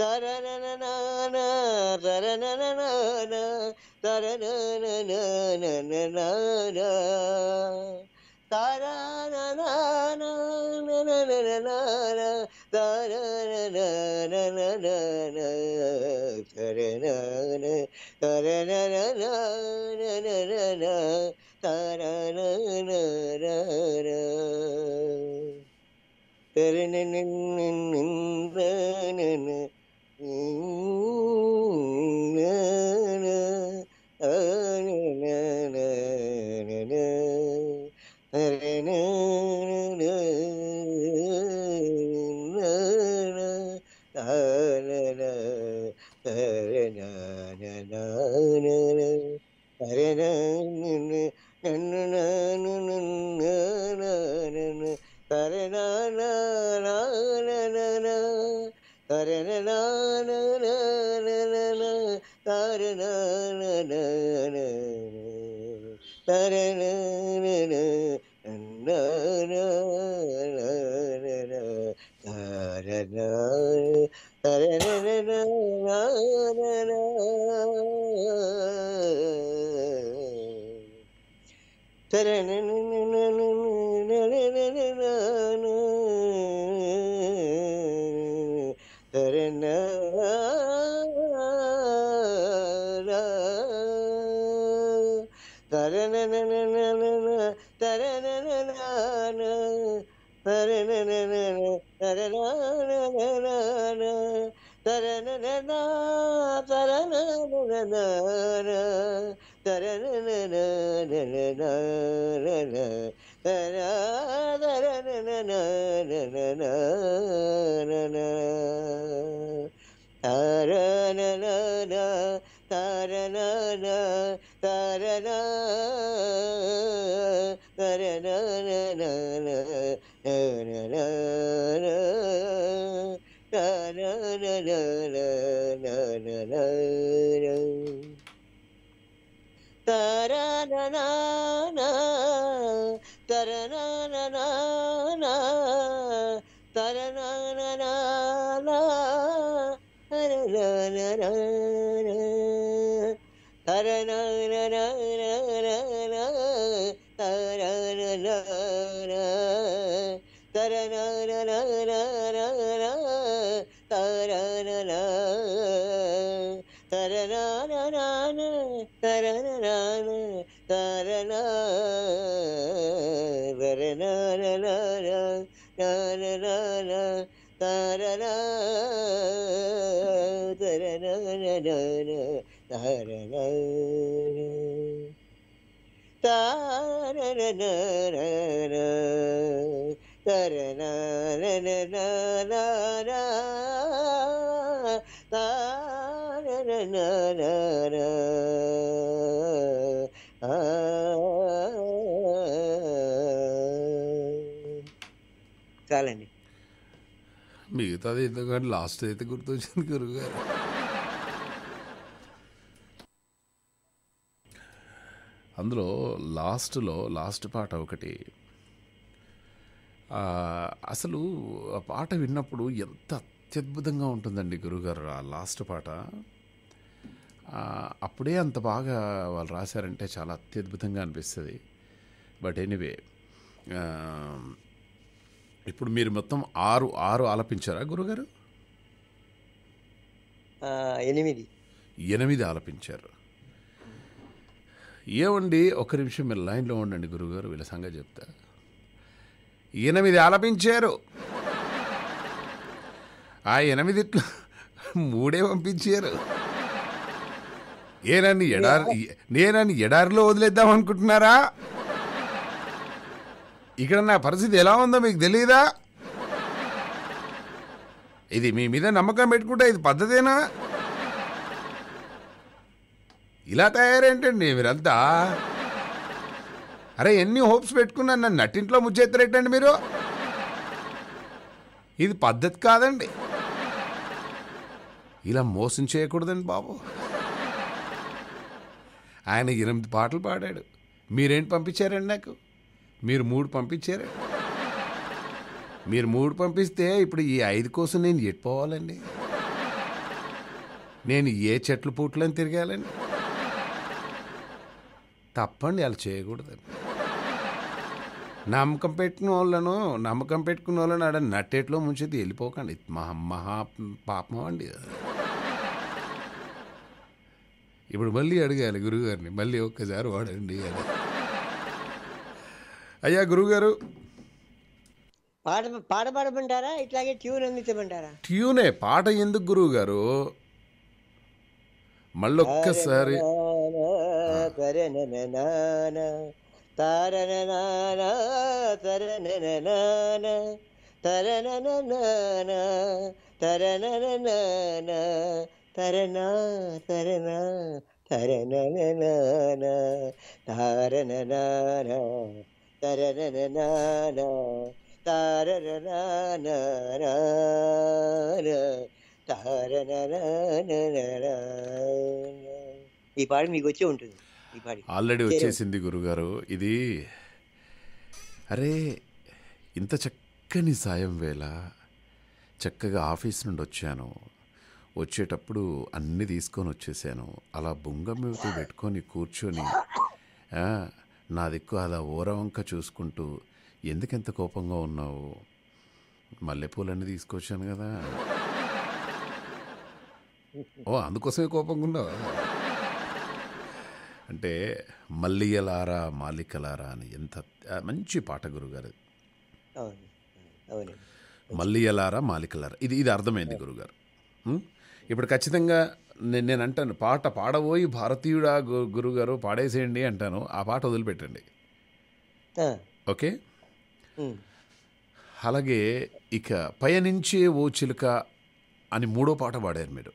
തരണ Da-da-na-na-na. చాలండి మిగతాది ఎందుకంటే లాస్ట్ అయితే గుర్తొచ్చింది గురువుగారు అందులో లాస్ట్లో లాస్ట్ పాట ఒకటి అసలు ఆ పాట విన్నప్పుడు ఎంత అత్యద్భుతంగా ఉంటుందండి గురుగారు ఆ లాస్ట్ పాట అప్పుడే అంత బాగా వాళ్ళు రాశారంటే చాలా అత్యద్భుతంగా అనిపిస్తుంది బట్ ఎనీవే ఇప్పుడు మీరు మొత్తం ఆరు ఆరు ఆలపించారా గురుగారు ఎనిమిది ఎనిమిది ఆలపించారు ఏమండి ఒక నిమిషం మీరు లైన్లో ఉండండి గురుగారు వీళ్ళ సంగతి చెప్తా ఎనిమిది ఆలపించారు ఆ ఎనిమిదిట్లో మూడే పంపించారు ఏనని ఎడారి నేనని ఎడారిలో వదిలేద్దాం అనుకుంటున్నారా ఇక్కడ నా పరిస్థితి ఎలా ఉందో మీకు తెలియదా ఇది మీ మీద నమ్మకం పెట్టుకుంటే ఇది పద్ధతేనా ఇలా తయారేంటండి మీరంతా అరే ఎన్ని హోప్స్ పెట్టుకున్నాను నన్ను నట్టింట్లో ముచ్చేత్తరేటండి మీరు ఇది పద్ధతి కాదండి ఇలా మోసం చేయకూడదండి బాబు ఆయన ఎనిమిది పాటలు పాడాడు మీరేంటి పంపించారండి నాకు మీరు మూడు పంపించారు మీరు మూడు పంపిస్తే ఇప్పుడు ఈ ఐదు కోసం నేను ఎట్టుకోవాలండి నేను ఏ చెట్లు పూట్లని తిరగాలండి తప్పండి అలా చేయకూడదు నమ్మకం పెట్టుకున్న వాళ్ళను నమ్మకం పెట్టుకున్న వాళ్ళను ఆడ నట్టేట్లో ముంచేది వెళ్ళిపోకండి మహా మహా పాపం అండి ఇప్పుడు మళ్ళీ అడగాలి గురువుగారిని మళ్ళీ ఒక్కసారి వాడండి అయ్యా గురువుగారు పాట పాట పాడమంటారా ఇట్లాగే ట్యూన్ అందించమంటారా ట్యూనే పాట ఎందుకు గురువు గారు మళ్ళొక్కసారి ఈ పాడు మీకు వచ్చే ఉంటుంది ఆల్రెడీ వచ్చేసింది గురుగారు ఇది అరే ఇంత చక్కని సాయం వేళ చక్కగా ఆఫీస్ నుండి వచ్చాను వచ్చేటప్పుడు అన్నీ తీసుకొని వచ్చేసాను అలా బొంగ పెట్టుకొని కూర్చొని నా దిక్కు అలా వంక చూసుకుంటూ ఎందుకెంత కోపంగా ఉన్నావు మల్లెపూలన్నీ తీసుకొచ్చాను కదా ఓ అందుకోసమే కోపంగా ఉన్నావు అంటే మల్లియలారా మాలికలారా అని ఎంత మంచి పాట గురుగారు మల్లియలారా మాలికలారా ఇది ఇది అర్థమైంది గురుగారు ఇప్పుడు ఖచ్చితంగా నేను నేను అంటాను పాట పాడబోయి భారతీయుడా గురుగారు పాడేసేయండి అంటాను ఆ పాట వదిలిపెట్టండి ఓకే అలాగే ఇక పయనించే ఓ చిలుక అని మూడో పాట పాడారు మీరు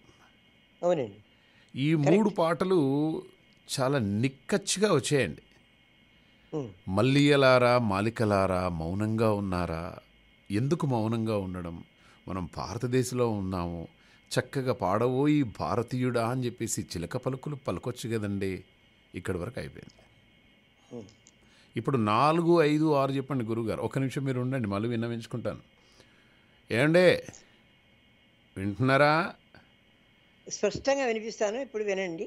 ఈ మూడు పాటలు చాలా నిక్కచ్చిగా వచ్చేయండి మల్లియలారా మాలికలారా మౌనంగా ఉన్నారా ఎందుకు మౌనంగా ఉండడం మనం భారతదేశంలో ఉన్నాము చక్కగా పాడవోయి భారతీయుడా అని చెప్పేసి చిలక పలుకులు పలకొచ్చు కదండి ఇక్కడి వరకు అయిపోయింది ఇప్పుడు నాలుగు ఐదు ఆరు చెప్పండి గురుగారు ఒక నిమిషం మీరు ఉండండి మళ్ళీ విన్నవించుకుంటాను ఏమండే వింటున్నారా స్పష్టంగా వినిపిస్తాను ఇప్పుడు వినండి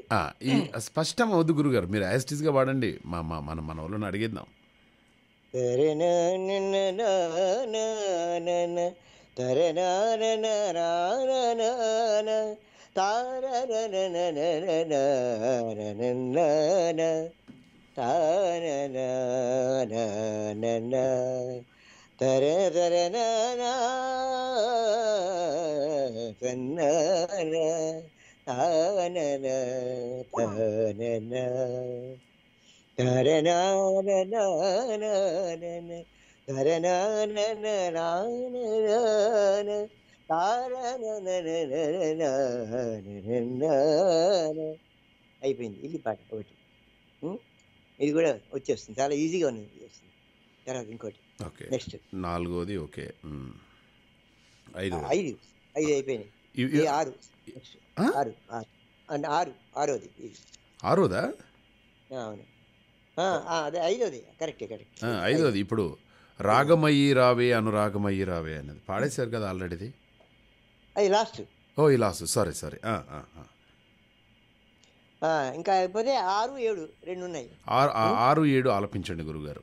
ఈ స్పష్టం అవద్దు గురుగారు మీరు గా వాడండి మా మా మన మన వాళ్ళని అడిగిద్దాం తార అయిపోయింది ఇది పాట ఒకటి ఇది కూడా వచ్చేస్తుంది చాలా ఈజీగా ఉన్నది వస్తుంది తర్వాత ఇంకోటి ఓకే నెక్స్ట్ నాలుగోది ఓకే ఐదు ఐదు ఐదు అయిపోయినాయి ఆరు ఆరు అంటే ఆరు ఆరోది ఆరోదా అవును అదే ఐదోది కరెక్ట్ కరెక్ట్ ఐదోది ఇప్పుడు రాగమయ్యి రావే అనురాగమయ్యి రావే అనేది పాడేశారు కదా ఆల్రెడీది అది లాస్ట్ ఓ ఈ లాస్ట్ సారీ సారీ ఇంకా అయిపోతే ఆరు ఏడు రెండు ఉన్నాయి ఆరు ఏడు ఆలపించండి గురుగారు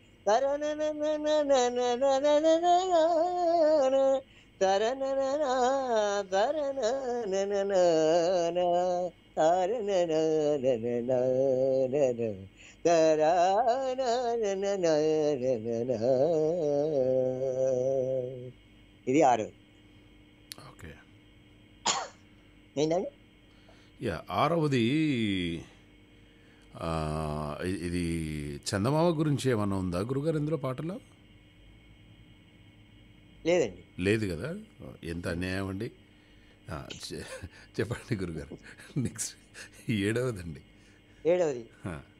ఇది ఆరు ఓకే ఏంటండి యా ఆరవది ఇది చందమామ గురించి ఏమన్నా ఉందా గురుగారు ఇందులో పాటలో లేదండి లేదు కదా ఎంత అన్యాయం అండి చెప్పండి గురుగారు నెక్స్ట్ ఏడవదండి ఏడవది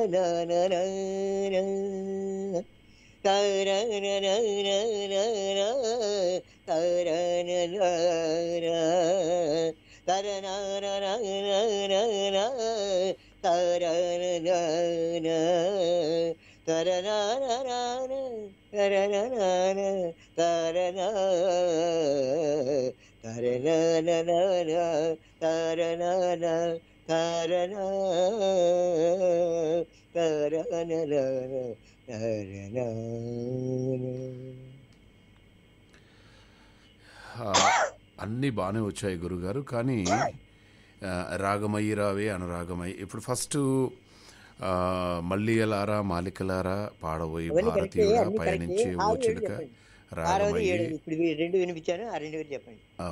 തരണ തരണ అన్నీ బాగానే వచ్చాయి గురుగారు కానీ రాగమయ్యి రావే అనురాగమయ్యి ఇప్పుడు ఫస్ట్ మల్లియలారా మాలికలారా పాడబోయి భారతీయుడా పయనించి ఓ చిలుక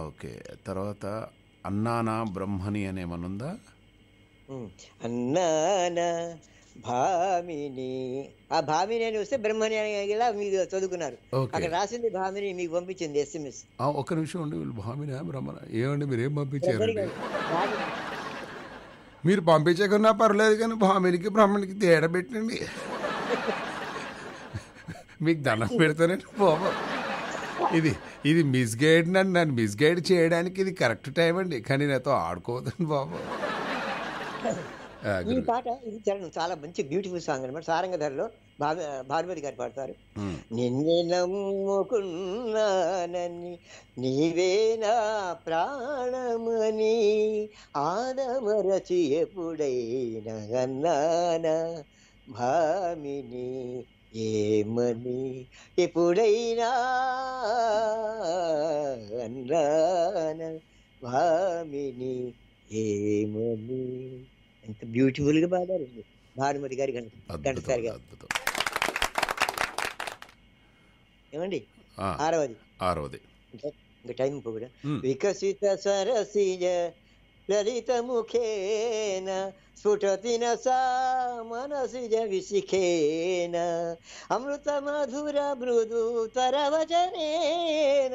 ఓకే తర్వాత అన్నానా బ్రహ్మని అనేమనుందా అన్నానా భామిని ఆ భామిని అని వస్తే బ్రహ్మని ఇలా మీరు చదువుకున్నారు అక్కడ రాసింది భామిని మీకు పంపించింది ఎస్ఎంఎస్ ఒక్క నిమిషం ఉండి వీళ్ళు భామిని బ్రహ్మణ ఏమండి మీరు ఏం పంపించారు మీరు పంపించకున్నా పర్లేదు కానీ భామినికి బ్రహ్మణికి తేడా పెట్టండి మీకు దండం పెడతానండి బాబు ఇది ఇది మిస్గైడ్ నన్ను నన్ను మిస్గైడ్ చేయడానికి ఇది కరెక్ట్ టైం అండి కానీ నాతో ఆడుకోవద్దండి బాబు ఈ పాట ఇది చరణం చాలా మంచి బ్యూటిఫుల్ సాంగ్ అనమాట సారంగధరలో భార్గవతి గారు పాడతారు నిన్నే నమ్ముకున్నానని నీవే నా ప్రాణమని ఆదమరచి ఎప్పుడైనా అన్నానా భామిని ఏమని ఎప్పుడైనా అన్నానా భామిని ఏమని ఎంత బ్యూటిఫుల్ గా పాడారు భానుమతి గారి ఘంటసారి ఏమండి ఆరవది ఆరవది ఇంకా టైం పోకూడదు వికసిత సరసి ललितमुखेन स्फुटति न सा मनसि जविशिखेन अमृतमधुरमृदुतरवचनेन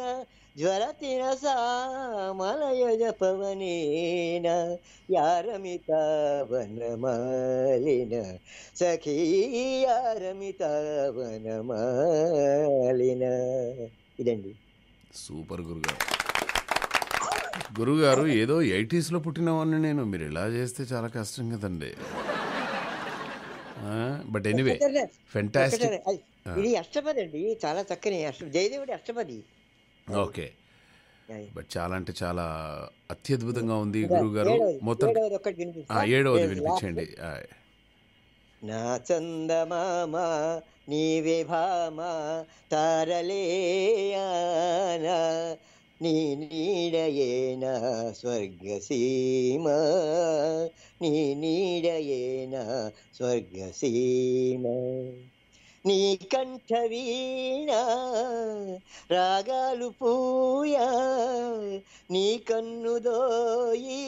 ज्वरति न सा मलयजपवनेन यारमितावनमालिन सखी యారమితావనమాలిన ఇదండి సూపర్ గురుగారు గురుగారు ఏదో ఎయిటీస్లో పుట్టినవాడిని నేను మీరు ఇలా చేస్తే చాలా కష్టం కదండి బట్ ఎనీవే ఫెంటాస్టిక్ ఇది అష్టపది అండి చాలా చక్కని జయదేవుడి అష్టపది ఓకే బట్ చాలా అంటే చాలా అత్యద్భుతంగా ఉంది గురుగారు మొత్తం ఏడవది వినిపించండి నా చందమా నీవే భామా తారలేయానా నీ నీడయేన స్వర్గసీమ నీ నీడయేన స్వర్గసీమ నీ కంఠ వీణ రాగాలు పూయ నీ కన్నుదోయి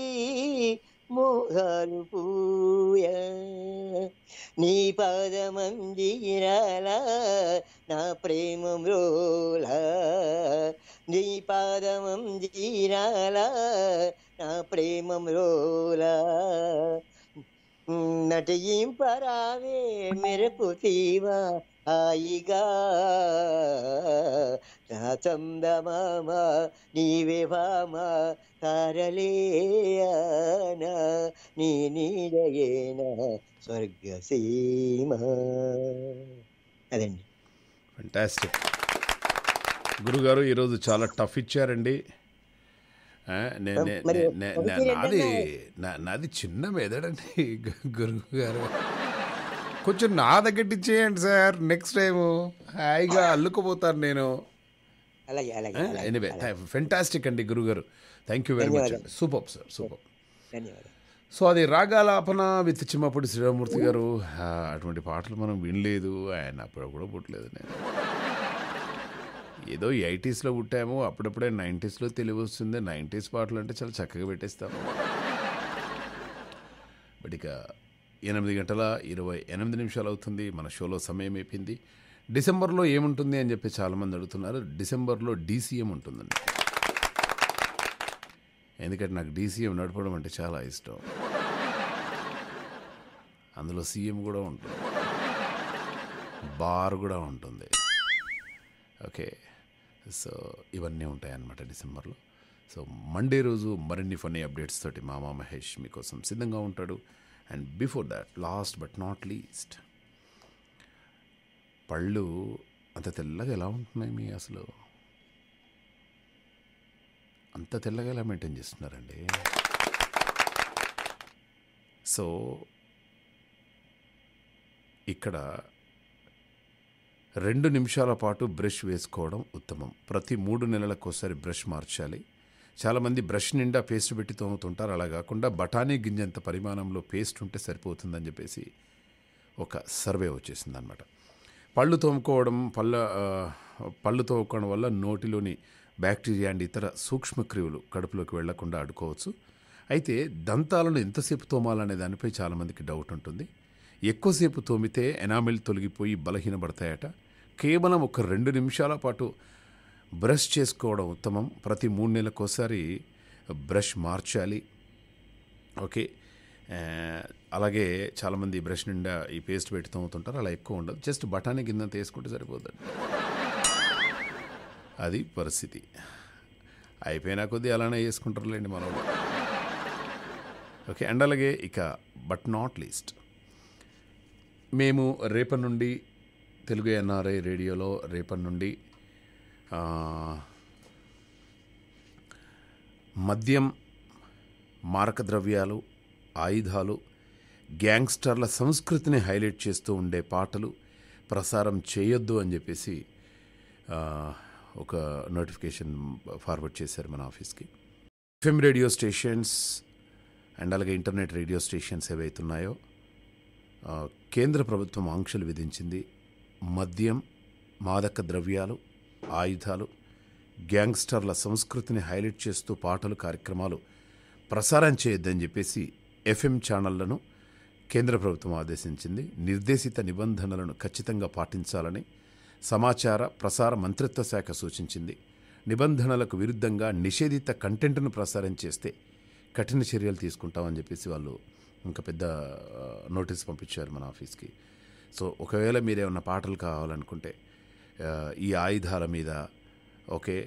మోహాలు పూయ నీ పాదమందిరాల నా ప్రేమమ్రోల నీ పాదమందిరాల నా ప్రేమమ్రోల నటింపరావే మెరుపు తీవా హాయిగా నా చందమామ నీవే భామ తరలేయన నీ నీడయేన స్వర్గసీమ అదండి ఫంటాస్టిక్ గురుగారు ఈరోజు చాలా టఫ్ ఇచ్చారండి నాది నాది చిన్న మెదడండి గురువు గారు కొంచెం నా దగ్గర ఇచ్చేయండి సార్ నెక్స్ట్ టైం హాయిగా అల్లుకుపోతాను నేను ఎనివే ఫెంటాస్టిక్ అండి గురుగారు thank you very much super sir super so అది రాగాలాపన విత్ చిమ్మపూడి శ్రీరామూర్తి గారు అటువంటి పాటలు మనం వినలేదు ఆయన అప్పుడు కూడా పుట్టలేదు నేను ఏదో ఎయిటీస్లో పుట్టాము అప్పుడప్పుడే నైంటీస్లో తెలివి వస్తుంది నైంటీస్ పాటలు అంటే చాలా చక్కగా పెట్టేస్తాము బట్ ఇక ఎనిమిది గంటల ఇరవై ఎనిమిది నిమిషాలు అవుతుంది మన షోలో సమయం అయిపోయింది డిసెంబర్లో ఏముంటుంది అని చెప్పి చాలామంది అడుగుతున్నారు డిసెంబర్లో డీసీఎం ఉంటుందండి ఎందుకంటే నాకు డీసీఎం నడపడం అంటే చాలా ఇష్టం అందులో సీఎం కూడా ఉంటుంది బార్ కూడా ఉంటుంది ఓకే సో ఇవన్నీ ఉంటాయన్నమాట డిసెంబర్లో సో మండే రోజు మరిన్ని ఫన్నీ అప్డేట్స్ తోటి మామా మహేష్ మీకోసం సిద్ధంగా ఉంటాడు and before that last but not least పళ్ళు అంత తెల్లగా ఎలా ఉంటున్నాయి మీ అసలు అంత తెల్లగా ఎలా మెయింటైన్ చేస్తున్నారండి సో ఇక్కడ రెండు నిమిషాల పాటు బ్రష్ వేసుకోవడం ఉత్తమం ప్రతి మూడు నెలలకు ఒకసారి బ్రష్ మార్చాలి చాలామంది బ్రష్ నిండా పేస్ట్ పెట్టి తోముతుంటారు అలా కాకుండా బఠానీ గింజంత పరిమాణంలో పేస్ట్ ఉంటే సరిపోతుందని చెప్పేసి ఒక సర్వే వచ్చేసింది అనమాట పళ్ళు తోముకోవడం పళ్ళ పళ్ళు తోముకోవడం వల్ల నోటిలోని బ్యాక్టీరియా అండ్ ఇతర సూక్ష్మక్రియులు కడుపులోకి వెళ్లకుండా అడుకోవచ్చు అయితే దంతాలను ఎంతసేపు తోమాలనే దానిపై చాలామందికి డౌట్ ఉంటుంది ఎక్కువసేపు తోమితే ఎనామిల్ తొలగిపోయి బలహీనపడతాయట కేవలం ఒక రెండు నిమిషాల పాటు బ్రష్ చేసుకోవడం ఉత్తమం ప్రతి మూడు నెలలకోసారి బ్రష్ మార్చాలి ఓకే అలాగే చాలామంది బ్రష్ నిండా ఈ పేస్ట్ పెట్టుతూ అవుతుంటారు అలా ఎక్కువ ఉండదు జస్ట్ బఠానీ కింద తీసుకుంటే సరిపోతుంది అది పరిస్థితి అయిపోయినా కొద్ది అలానే వేసుకుంటారులేండి మనం ఓకే అండ్ అలాగే ఇక బట్ నాట్ లీస్ట్ మేము రేపటి నుండి తెలుగు ఎన్ఆర్ఐ రేడియోలో రేపటి నుండి మద్యం మారకద్రవ్యాలు ఆయుధాలు గ్యాంగ్స్టర్ల సంస్కృతిని హైలైట్ చేస్తూ ఉండే పాటలు ప్రసారం చేయొద్దు అని చెప్పేసి ఒక నోటిఫికేషన్ ఫార్వర్డ్ చేశారు మన ఆఫీస్కి ఎఫ్ఎం రేడియో స్టేషన్స్ అండ్ అలాగే ఇంటర్నెట్ రేడియో స్టేషన్స్ ఏవైతున్నాయో కేంద్ర ప్రభుత్వం ఆంక్షలు విధించింది మద్యం మాదక ద్రవ్యాలు ఆయుధాలు గ్యాంగ్స్టర్ల సంస్కృతిని హైలైట్ చేస్తూ పాటలు కార్యక్రమాలు ప్రసారం చేయొద్దని చెప్పేసి ఎఫ్ఎం ఛానళ్లను కేంద్ర ప్రభుత్వం ఆదేశించింది నిర్దేశిత నిబంధనలను ఖచ్చితంగా పాటించాలని సమాచార ప్రసార మంత్రిత్వ శాఖ సూచించింది నిబంధనలకు విరుద్ధంగా నిషేధిత కంటెంట్ను ప్రసారం చేస్తే కఠిన చర్యలు తీసుకుంటామని చెప్పేసి వాళ్ళు ఇంకా పెద్ద నోటీస్ పంపించారు మన ఆఫీస్కి సో ఒకవేళ మీరేమన్నా పాటలు కావాలనుకుంటే ఈ ఆయుధాల మీద ఓకే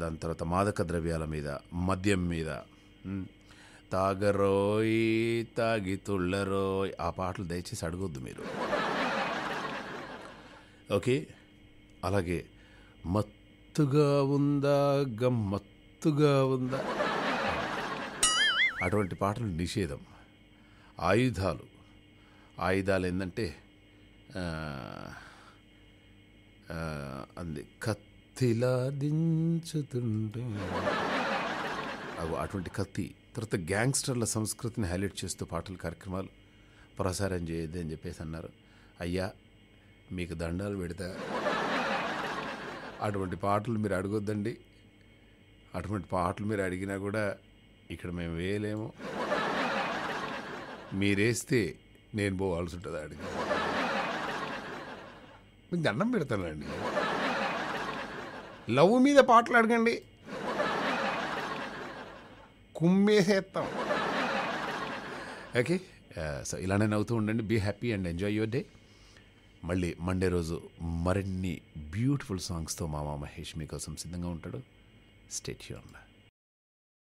దాని తర్వాత మాదక ద్రవ్యాల మీద మద్యం మీద తాగరోయ్ తాగితుళ్ళరోయ్ ఆ పాటలు దయచేసి అడగొద్దు మీరు ఓకే అలాగే మత్తుగా ఉందా గమ్మత్తుగా ఉందా అటువంటి పాటలు నిషేధం ఆయుధాలు ఆయుధాలు ఏంటంటే అంది కత్తిలా దించుతుంటే అవు అటువంటి కత్తి తర్వాత గ్యాంగ్స్టర్ల సంస్కృతిని హైలైట్ చేస్తూ పాటల కార్యక్రమాలు ప్రసారం చేయొద్దు అని చెప్పేసి అన్నారు అయ్యా మీకు దండాలు పెడతా అటువంటి పాటలు మీరు అడగొద్దండి అటువంటి పాటలు మీరు అడిగినా కూడా ఇక్కడ మేము వేయలేము మీరేస్తే నేను పోవాల్సి ఉంటుంది అడిగి మీకు దండం పెడతానండి లవ్ మీద పాటలు అడగండి కుమ్మేసేస్తాం ఓకే సో ఇలానే నవ్వుతూ ఉండండి be happy and enjoy your day మళ్ళీ మండే రోజు మరిన్ని బ్యూటిఫుల్ సాంగ్స్తో మామ మహేష్ మీకోసం సిద్ధంగా ఉంటాడు స్టేట్యూన్